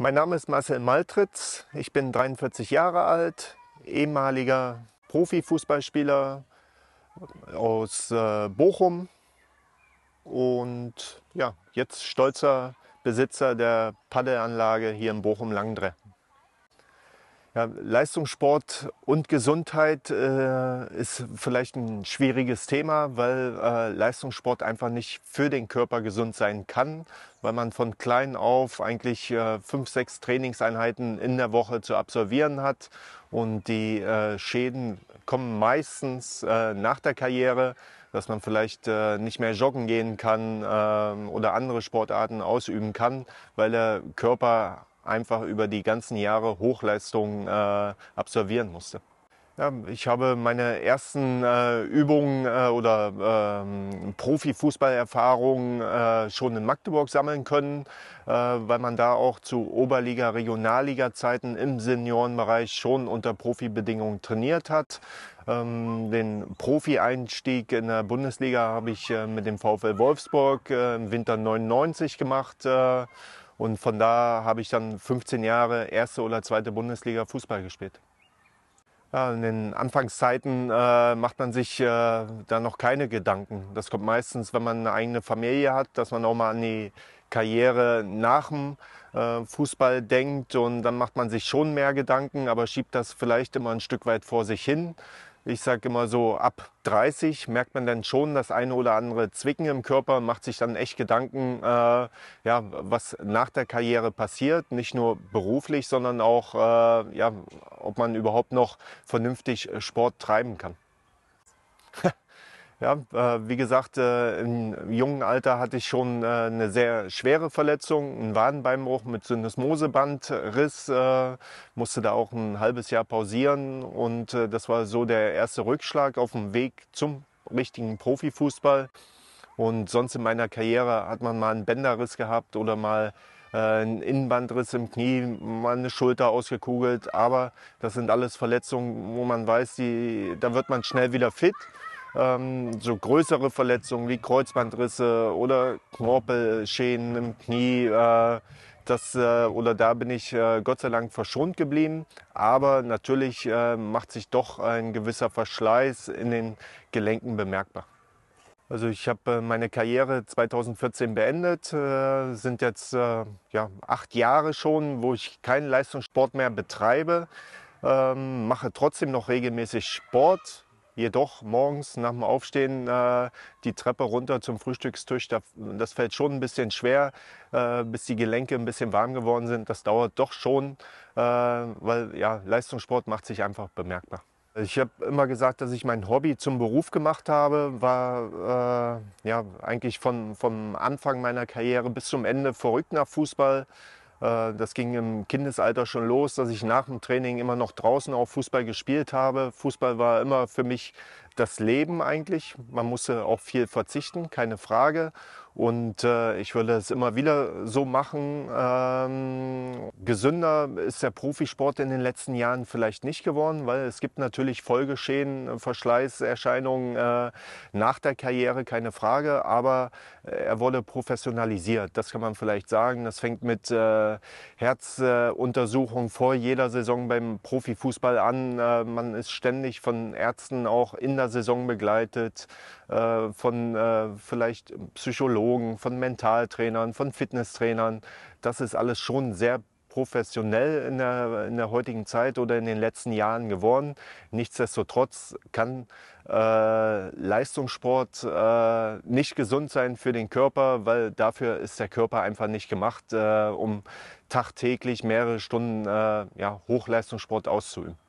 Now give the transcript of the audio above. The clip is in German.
Mein Name ist Marcel Maltritz, ich bin 43 Jahre alt, ehemaliger Profifußballspieler aus äh, Bochum und ja, jetzt stolzer Besitzer der Paddelanlage hier in Bochum-Langdre. Ja, Leistungssport und Gesundheit äh, ist vielleicht ein schwieriges Thema, weil äh, Leistungssport einfach nicht für den Körper gesund sein kann, weil man von klein auf eigentlich äh, fünf, sechs Trainingseinheiten in der Woche zu absolvieren hat und die äh, Schäden kommen meistens äh, nach der Karriere, dass man vielleicht äh, nicht mehr joggen gehen kann ähm, oder andere Sportarten ausüben kann, weil der Körper einfach über die ganzen Jahre Hochleistung äh, absolvieren musste. Ja, ich habe meine ersten äh, Übungen äh, oder ähm, Profifußballerfahrungen äh, schon in Magdeburg sammeln können, äh, weil man da auch zu Oberliga, Regionalliga-Zeiten im Seniorenbereich schon unter Profibedingungen trainiert hat. Ähm, den Profieinstieg in der Bundesliga habe ich äh, mit dem VfL Wolfsburg äh, im Winter 99 gemacht und von da habe ich dann 15 Jahre erste oder zweite Bundesliga Fußball gespielt. Ja, in den Anfangszeiten äh, macht man sich äh, da noch keine Gedanken. Das kommt meistens, wenn man eine eigene Familie hat, dass man auch mal an die Karriere nach dem äh, Fußball denkt und dann macht man sich schon mehr Gedanken, aber schiebt das vielleicht immer ein Stück weit vor sich hin ich sage immer so, ab 30 merkt man dann schon das eine oder andere Zwicken im Körper, macht sich dann echt Gedanken, äh, ja, was nach der Karriere passiert, nicht nur beruflich, sondern auch, äh, ja, ob man überhaupt noch vernünftig Sport treiben kann. Ja, äh, wie gesagt, äh, im jungen Alter hatte ich schon äh, eine sehr schwere Verletzung, einen Wadenbeinbruch mit Syndesmosebandriss, äh, äh, musste da auch ein halbes Jahr pausieren und äh, das war so der erste Rückschlag auf dem Weg zum richtigen Profifußball. Und sonst in meiner Karriere hat man mal einen Bänderriss gehabt oder mal ein Innenbandriss im Knie, mal eine Schulter ausgekugelt. Aber das sind alles Verletzungen, wo man weiß, die, da wird man schnell wieder fit ähm, so größere Verletzungen wie Kreuzbandrisse oder Knorpelschäden im Knie. Äh, das, äh, oder da bin ich äh, Gott sei Dank verschont geblieben. Aber natürlich äh, macht sich doch ein gewisser Verschleiß in den Gelenken bemerkbar. Also ich habe meine Karriere 2014 beendet, sind jetzt ja, acht Jahre schon, wo ich keinen Leistungssport mehr betreibe, ähm, mache trotzdem noch regelmäßig Sport, Jedoch morgens nach dem Aufstehen äh, die Treppe runter zum Frühstückstisch, das fällt schon ein bisschen schwer, äh, bis die Gelenke ein bisschen warm geworden sind. Das dauert doch schon, äh, weil ja, Leistungssport macht sich einfach bemerkbar. Ich habe immer gesagt, dass ich mein Hobby zum Beruf gemacht habe, war ja, eigentlich von, vom Anfang meiner Karriere bis zum Ende verrückt nach Fußball. Äh, das ging im Kindesalter schon los, dass ich nach dem Training immer noch draußen auf Fußball gespielt habe. Fußball war immer für mich das Leben eigentlich. Man musste auch viel verzichten, keine Frage. Und äh, ich würde es immer wieder so machen, ähm, Gesünder ist der Profisport in den letzten Jahren vielleicht nicht geworden, weil es gibt natürlich Folgeschäden, äh, Verschleißerscheinungen äh, nach der Karriere, keine Frage. Aber äh, er wurde professionalisiert, das kann man vielleicht sagen. Das fängt mit äh, Herzuntersuchungen äh, vor jeder Saison beim Profifußball an. Äh, man ist ständig von Ärzten auch in der Saison begleitet, von vielleicht Psychologen, von Mentaltrainern, von Fitnesstrainern. Das ist alles schon sehr professionell in der, in der heutigen Zeit oder in den letzten Jahren geworden. Nichtsdestotrotz kann äh, Leistungssport äh, nicht gesund sein für den Körper, weil dafür ist der Körper einfach nicht gemacht, äh, um tagtäglich mehrere Stunden äh, ja, Hochleistungssport auszuüben.